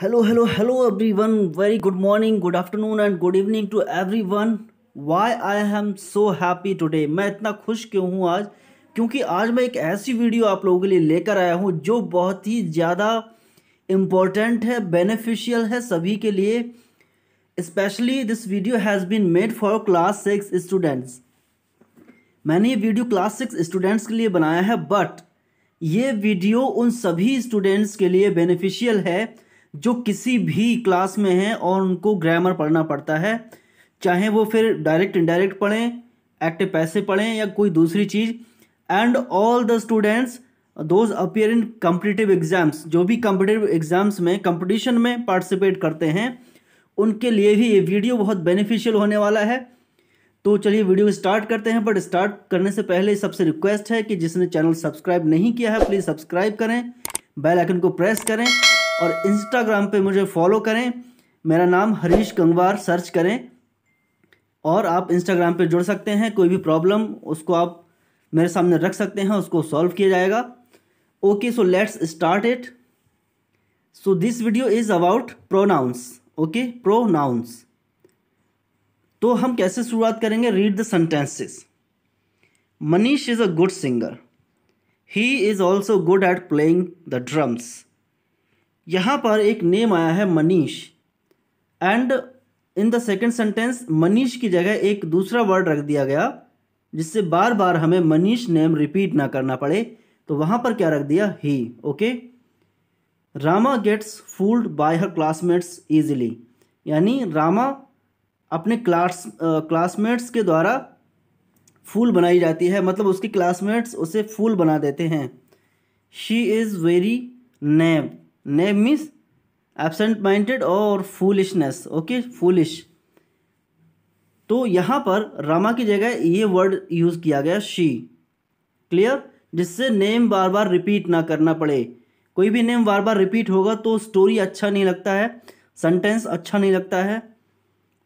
Hello everyone very good morning good afternoon and good evening to everyone why I am so happy today मैं इतना खुश क्यों हूँ आज क्योंकि आज मैं एक ऐसी वीडियो आप लोगों के लिए लेकर आया हूँ जो बहुत ही ज़्यादा इम्पोर्टेंट है बेनिफिशियल है सभी के लिए specially this video has been made for class six students मैंने ये वीडियो क्लास सिक्स स्टूडेंट्स के लिए बनाया है बट ये वीडियो उन सभी स्टूडेंट्स के लिए बेनिफिशियल है जो किसी भी क्लास में हैं और उनको ग्रामर पढ़ना पड़ता है चाहे वो फिर डायरेक्ट इनडायरेक्ट पढ़ें एक्टिव पैसे पढ़ें या कोई दूसरी चीज़ and all the students those appear in competitive exams जो भी कम्पिटिटिव एग्ज़ाम्स में कंपटीशन में पार्टिसिपेट करते हैं उनके लिए भी ये वीडियो बहुत बेनिफिशियल होने वाला है तो चलिए वीडियो स्टार्ट करते हैं बट स्टार्ट करने से पहले सबसे रिक्वेस्ट है कि जिसने चैनल सब्सक्राइब नहीं किया है प्लीज़ सब्सक्राइब करें बेल आइकन को प्रेस करें और इंस्टाग्राम पे मुझे फॉलो करें मेरा नाम हरीश गंगवार सर्च करें और आप इंस्टाग्राम पे जुड़ सकते हैं कोई भी प्रॉब्लम उसको आप मेरे सामने रख सकते हैं उसको सॉल्व किया जाएगा okay so let's start it so this video is about pronouns okay pronouns तो हम कैसे शुरुआत करेंगे read the sentences Manish is a good singer he is also good at playing the drums यहाँ पर एक नेम आया है Manish and in the second sentence Manish की जगह एक दूसरा वर्ड रख दिया गया जिससे बार बार हमें मनीष नेम रिपीट ना करना पड़े तो वहाँ पर क्या रख दिया ही okay Rama gets fooled by her classmates easily यानी रामा अपने क्लास क्लासमेट्स के द्वारा फूल बनाई जाती है मतलब उसकी क्लासमेट्स उसे फूल बना देते हैं she is very naive naive means absent minded और फूलिशनेस ओके फूलिश तो यहाँ पर रामा की जगह ये वर्ड यूज़ किया गया शी क्लियर जिससे नेम बार बार रिपीट ना करना पड़े कोई भी नेम बार बार रिपीट होगा तो स्टोरी अच्छा नहीं लगता है सेंटेंस अच्छा नहीं लगता है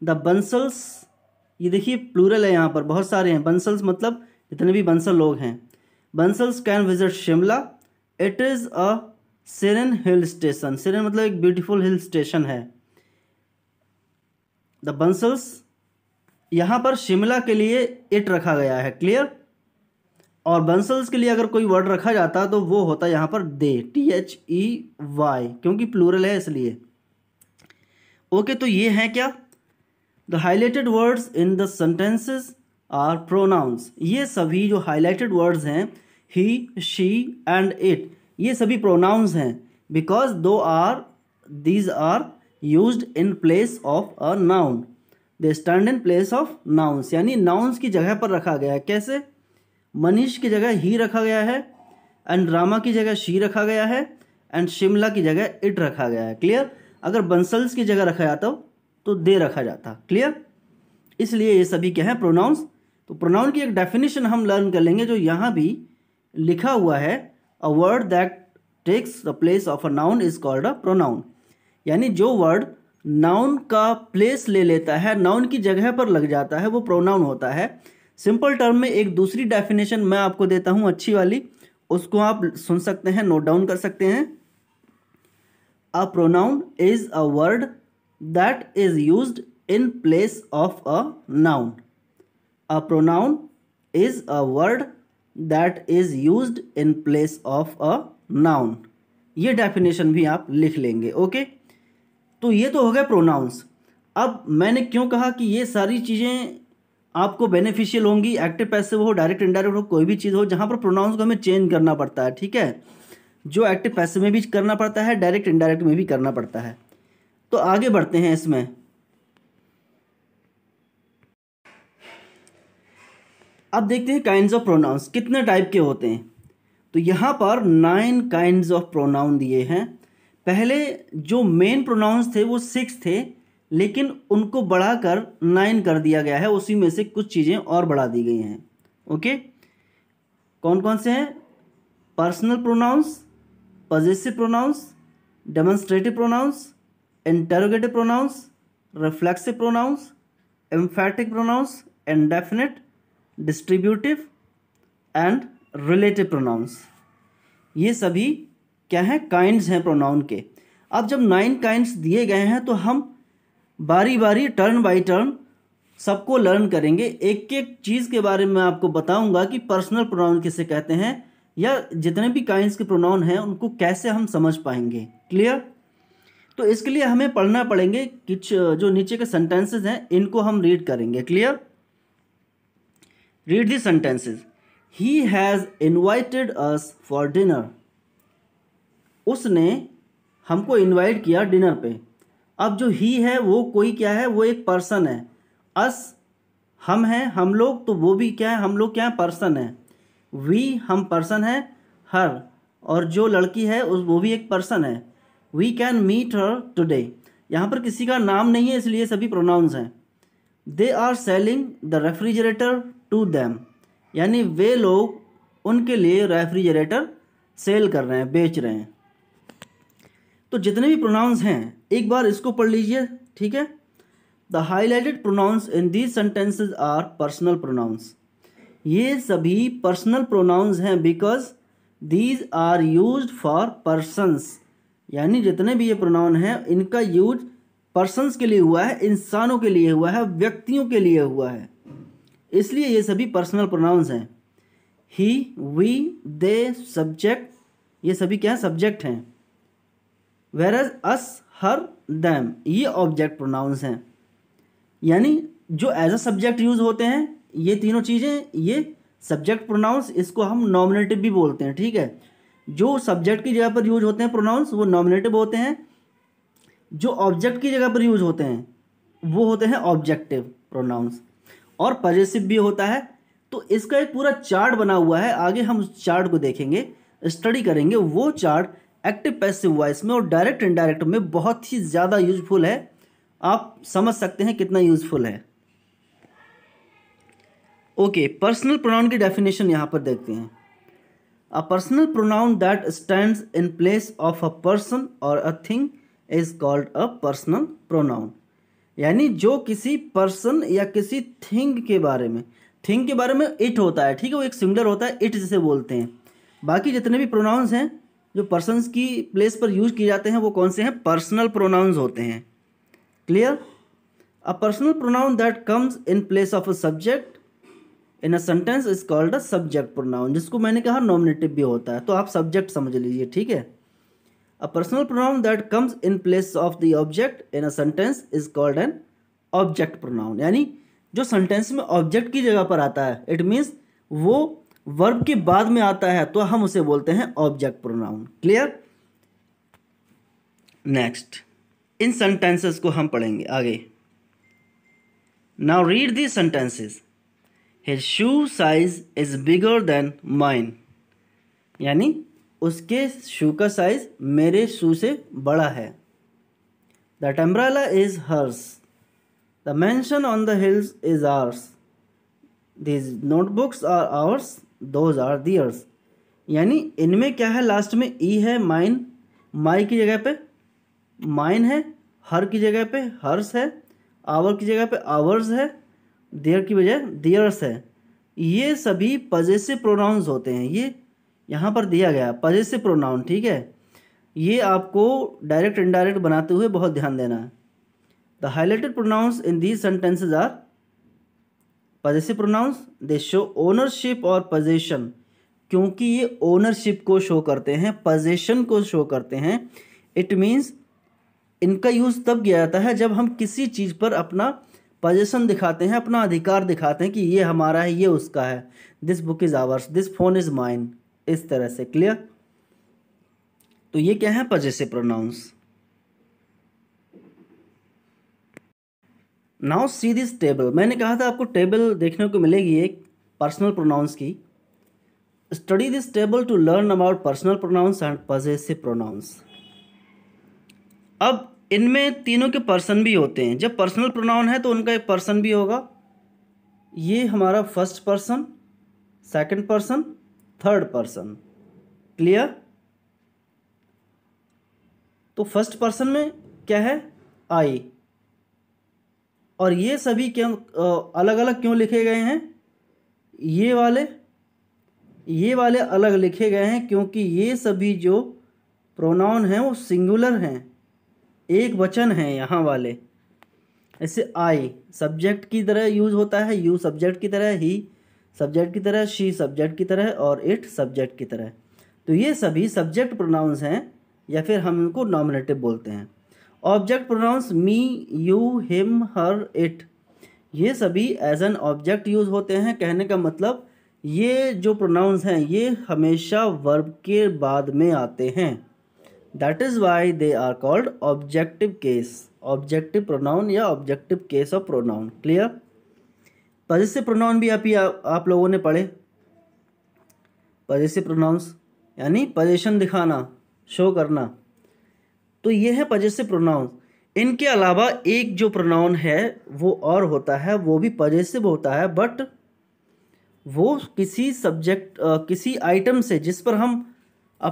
द बंसल्स ये देखिए प्लूरल है यहाँ पर बहुत सारे हैं बंसल्स मतलब जितने भी बंसल लोग हैं Bansals can visit Shimla it is a serene hill station serene मतलब एक ब्यूटीफुल हिल स्टेशन है द बंसल्स यहां पर शिमला के लिए इट रखा गया है क्लियर और बंसल्स के लिए अगर कोई वर्ड रखा जाता तो वो होता यहां पर they T H E Y क्योंकि प्लूरल है इसलिए ओके तो ये है क्या the highlighted words in the sentences are pronouns ये सभी जो हाईलाइटेड वर्ड्स हैं ही शी एंड इट ये सभी प्रोनाउंस हैं because those are these are use in place of a noun they stand in place of nouns यानी nouns की जगह पर रखा गया है कैसे मनीष की जगह ही रखा गया है एंड रामा की जगह शी रखा गया है एंड शिमला की जगह इट रखा गया है क्लियर अगर बंसल्स की जगह रखा जाता हो तो दे रखा जाता क्लियर इसलिए ये सभी क्या है प्रोनाउंस तो प्रोनाउन की एक डेफिनेशन हम लर्न कर लेंगे जो यहाँ भी लिखा हुआ है a word that takes the place of a noun is called a pronoun यानी जो वर्ड नाउन का प्लेस ले लेता है नाउन की जगह पर लग जाता है वो प्रोनाउन होता है सिंपल टर्म में एक दूसरी डेफिनेशन मैं आपको देता हूँ अच्छी वाली उसको आप सुन सकते हैं नोट डाउन कर सकते हैं a pronoun is a word that is use in place of a noun a pronoun is a word that is use in place of a noun ये डेफिनेशन भी आप लिख लेंगे ओके तो ये तो हो गया प्रोनाउंस अब मैंने क्यों कहा कि ये सारी चीज़ें आपको बेनिफिशियल होंगी एक्टिव पैसिव हो डायरेक्ट इनडायरेक्ट हो कोई भी चीज़ हो जहाँ पर प्रोनाउंस को हमें चेंज करना पड़ता है ठीक है जो एक्टिव पैसिव में भी करना पड़ता है डायरेक्ट इनडायरेक्ट में भी करना पड़ता है तो आगे बढ़ते हैं इसमें अब देखते हैं काइंड ऑफ प्रोनाउंस कितने टाइप के होते हैं तो यहाँ पर नाइन काइंड ऑफ प्रोनाउन दिए हैं पहले जो मेन प्रोनाउंस थे वो सिक्स थे लेकिन उनको बढ़ाकर नाइन कर दिया गया है उसी में से कुछ चीज़ें और बढ़ा दी गई हैं ओके कौन कौन से हैं personal pronouns positive pronouns demonstrative pronouns interrogative pronouns reflexive pronouns emphatic pronouns and definite distributive and relative pronouns ये सभी क्या हैं काइंड्स हैं प्रोनाउन के अब जब नाइन काइंड्स दिए गए हैं तो हम बारी बारी टर्न बाय टर्न सबको लर्न करेंगे एक एक चीज़ के बारे में आपको बताऊंगा कि पर्सनल प्रोनाउन किसे कहते हैं या जितने भी काइंड्स के प्रोनाउन हैं उनको कैसे हम समझ पाएंगे क्लियर तो इसके लिए हमें पढ़ना पड़ेंगे कुछ जो नीचे के सेंटेंसेज हैं इनको हम रीड करेंगे clear Read the sentences. He has invited us for dinner. उसने हमको इनवाइट किया डिनर पे अब जो ही है वो कोई क्या है वो एक पर्सन है अस हम हैं हम लोग तो वो भी क्या है हम लोग क्या है पर्सन है वी हम पर्सन है हर और जो लड़की है उस वो भी एक पर्सन है we can meet her today यहाँ पर किसी का नाम नहीं है इसलिए सभी प्रोनाउंस हैं they are selling the refrigerator to them यानी वे लोग उनके लिए रेफ्रिजरेटर सेल कर रहे हैं बेच रहे हैं तो जितने भी प्रोनाउंस हैं एक बार इसको पढ़ लीजिए ठीक है the highlighted pronouns in these sentences are personal pronouns ये सभी पर्सनल प्रोनाउंस हैं because these are use for persons यानी जितने भी ये प्रोनाउन हैं इनका यूज पर्सनस के लिए हुआ है इंसानों के लिए हुआ है व्यक्तियों के लिए हुआ है इसलिए ये सभी पर्सनल प्रोनाउंस हैं ही वी दे सब्जेक्ट ये सभी क्या है सब्जेक्ट हैं whereas us her them ये ऑब्जेक्ट प्रोनाउंस हैं यानी जो एज अ सब्जेक्ट यूज़ होते हैं ये तीनों चीज़ें ये सब्जेक्ट प्रोनाउंस इसको हम नॉमिनेटिव भी बोलते हैं ठीक है जो सब्जेक्ट की जगह पर यूज होते हैं प्रोनाउंस वो नॉमिनेटिव होते हैं जो ऑब्जेक्ट की जगह पर यूज होते हैं वो होते हैं ऑब्जेक्टिव प्रोनाउंस और पजेसिव भी होता है तो इसका एक पूरा चार्ट बना हुआ है आगे हम उस चार्ट को देखेंगे स्टडी करेंगे वो चार्ट एक्टिव पैसिव वॉइस में और डायरेक्ट इनडायरेक्ट में बहुत ही ज़्यादा यूजफुल है आप समझ सकते हैं कितना यूजफुल है ओके पर्सनल प्रोनाउन की डेफिनेशन यहाँ पर देखते हैं a personal pronoun that stand in place of a person और a thing is called a personal pronoun यानी जो किसी पर्सन या किसी थिंग के बारे में थिंग के बारे में इट होता है ठीक है वो एक सिंगुलर होता है इट जिसे बोलते हैं बाकी जितने भी प्रोनाउंस हैं जो पर्सन की प्लेस पर यूज किए जाते हैं वो कौन से हैं पर्सनल प्रोनाउंस होते हैं clear a personal pronoun that comes in place of a subject in a sentence is called a subject pronoun जिसको मैंने कहा नॉमिनेटिव भी होता है तो आप सब्जेक्ट समझ लीजिए ठीक है A personal pronoun that comes in place of the object in a sentence is called an object pronoun यानी जो सेंटेंस में ऑब्जेक्ट की जगह पर आता है इट मीन्स वो वर्ब के बाद में आता है तो हम उसे बोलते हैं object pronoun clear next in sentences को हम पढ़ेंगे आगे now read the sentences his shoe size is bigger than mine यानी उसके शू का साइज मेरे शू से बड़ा है the umbrella is hers the mansion on the hills is ours these notebooks are ours those are theirs यानी इनमें क्या है लास्ट में ई e है माइन माई की जगह पे माइन है हर की जगह पे हर्स है आवर की जगह पे आवर्स है देयर की बजाय दियर्स है ये सभी पजेसिव प्रोनाउंस होते हैं ये यहाँ पर दिया गया पजेसिव प्रोनाउन ठीक है ये आपको डायरेक्ट इनडायरेक्ट बनाते हुए बहुत ध्यान देना है the highlighted pronouns in these sentences are possessive pronouns they show ownership और पजेशन क्योंकि ये ओनरशिप को शो करते हैं पजेशन को शो करते हैं इट मीन्स इनका यूज़ तब किया जाता है जब हम किसी चीज़ पर अपना पजेशन दिखाते हैं अपना अधिकार दिखाते हैं कि ये हमारा है ये उसका है this book is ours this phone is mine इस तरह से क्लियर तो ये क्या है possessive pronouns now see this table मैंने कहा था आपको टेबल देखने को मिलेगी एक पर्सनल प्रोनाउंस की study this table to learn about personal pronouns and possessive pronouns अब इनमें तीनों के पर्सन भी होते हैं जब पर्सनल प्रोनाउन है तो उनका एक पर्सन भी होगा ये हमारा first person second person third person clear तो फर्स्ट पर्सन में क्या है आई और ये सभी क्यों अलग अलग क्यों लिखे गए हैं ये वाले ये वाले अलग लिखे गए हैं क्योंकि ये सभी जो प्रोनाउन हैं वो सिंगुलर हैं एक वचन हैं यहाँ वाले ऐसे आई सब्जेक्ट की तरह यूज होता है यू सब्जेक्ट की तरह ही सब्जेक्ट की तरह शी सब्जेक्ट की तरह और इट सब्जेक्ट की तरह तो ये सभी सब्जेक्ट प्रोनाउंस हैं या फिर हम इनको नॉमिनेटिव बोलते हैं object pronouns me you him her it ये सभी एज एन ऑब्जेक्ट यूज़ होते हैं कहने का मतलब ये जो प्रोनाउंस हैं ये हमेशा वर्ब के बाद में आते हैं that is why they are called objective case objective pronoun या objective case of pronoun clear possessive pronoun भी आप आ, आप लोगों ने पढ़े पजेसिव प्रोनाउंस यानी पजेशन दिखाना शो करना तो ये है पजेसिव प्रोनाउंस इनके अलावा एक जो प्रोनाउन है वो और होता है वो भी पजेसिव होता है बट वो किसी सब्जेक्ट किसी आइटम से जिस पर हम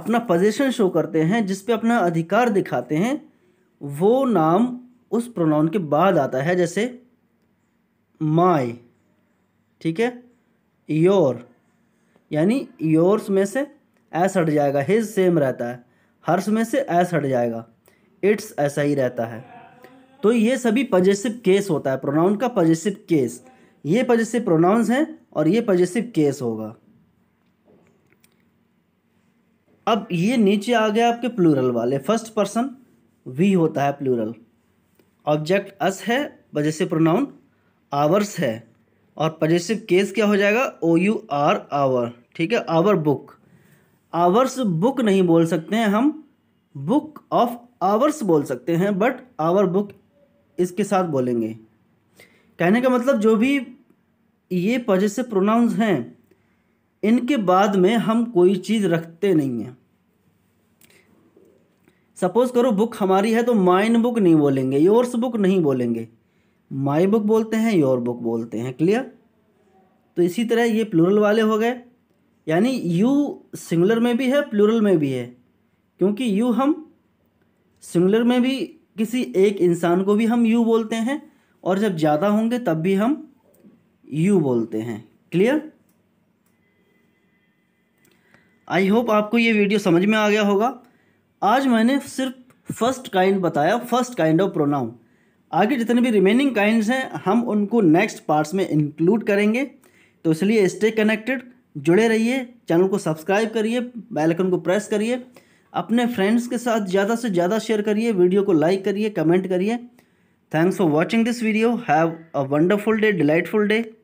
अपना पजेशन शो करते हैं जिस पर अपना अधिकार दिखाते हैं वो नाम उस प्रोनाउन के बाद आता है जैसे माई ठीक है योर यानी योर्स में से एस हट जाएगा हिज सेम रहता है हर्स में से एस हट जाएगा इट्स ऐसा ही रहता है तो ये सभी पजेसिव केस होता है प्रोनाउन का पजेसिव केस ये पजेसिव प्रोनाउंस हैं और ये पजेसिव केस होगा अब ये नीचे आ गया आपके प्लूरल वाले फर्स्ट पर्सन वी होता है प्लूरल ऑब्जेक्ट अस है पजेसिव प्रोनाउन आवर्स है और पजेसिव केस क्या हो जाएगा ओ यू आर आवर ठीक है आवर बुक आवर्स बुक नहीं बोल सकते हैं हम बुक ऑफ आवर्स बोल सकते हैं बट आवर बुक इसके साथ बोलेंगे कहने का मतलब जो भी ये पजेसिव प्रोनाउंस हैं इनके बाद में हम कोई चीज़ रखते नहीं हैं सपोज़ करो बुक हमारी है तो माइन बुक नहीं बोलेंगे योर्स बुक नहीं बोलेंगे माई बुक बोलते हैं योर बुक बोलते हैं क्लियर तो इसी तरह ये प्लूरल वाले हो गए यानी यू सिंगुलर में भी है प्लूरल में भी है क्योंकि यू हम सिंगुलर में भी किसी एक इंसान को भी हम यू बोलते हैं और जब ज़्यादा होंगे तब भी हम यू बोलते हैं क्लियर आई होप आपको ये वीडियो समझ में आ गया होगा आज मैंने सिर्फ फर्स्ट काइंड बताया फर्स्ट काइंड ऑफ प्रोनाउन आगे जितने भी रिमेनिंग काइंड्स हैं हम उनको नेक्स्ट पार्ट्स में इंक्लूड करेंगे तो इसलिए स्टे कनेक्टेड जुड़े रहिए चैनल को सब्सक्राइब करिए बेलकन को प्रेस करिए अपने फ्रेंड्स के साथ ज़्यादा से ज़्यादा शेयर करिए वीडियो को लाइक करिए कमेंट करिए thanks for watching this video have a wonderful day delightful day